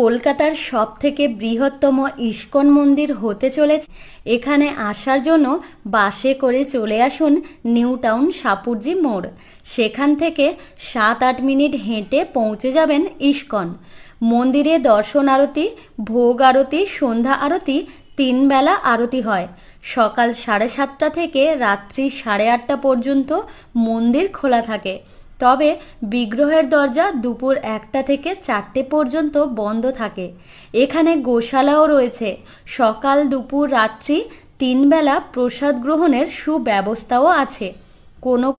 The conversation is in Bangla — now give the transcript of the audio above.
কলকাতার সব থেকে বৃহত্তম ইস্কন মন্দির হতে চলেছে এখানে আসার জন্য বাসে করে চলে আসুন নিউ টাউন সাপুরজি মোড় সেখান থেকে সাত আট মিনিট হেঁটে পৌঁছে যাবেন ইস্কন মন্দিরে দর্শন আরতি ভোগ আরতি সন্ধ্যা আরতি তিন বেলা আরতি হয় সকাল সাড়ে সাতটা থেকে রাত্রি সাড়ে আটটা পর্যন্ত মন্দির খোলা থাকে তবে বিগ্রহের দরজা দুপুর একটা থেকে চারটে পর্যন্ত বন্ধ থাকে এখানে গোশালাও রয়েছে সকাল দুপুর রাত্রি তিনবেলা প্রসাদ গ্রহণের সুব্যবস্থাও আছে কোনো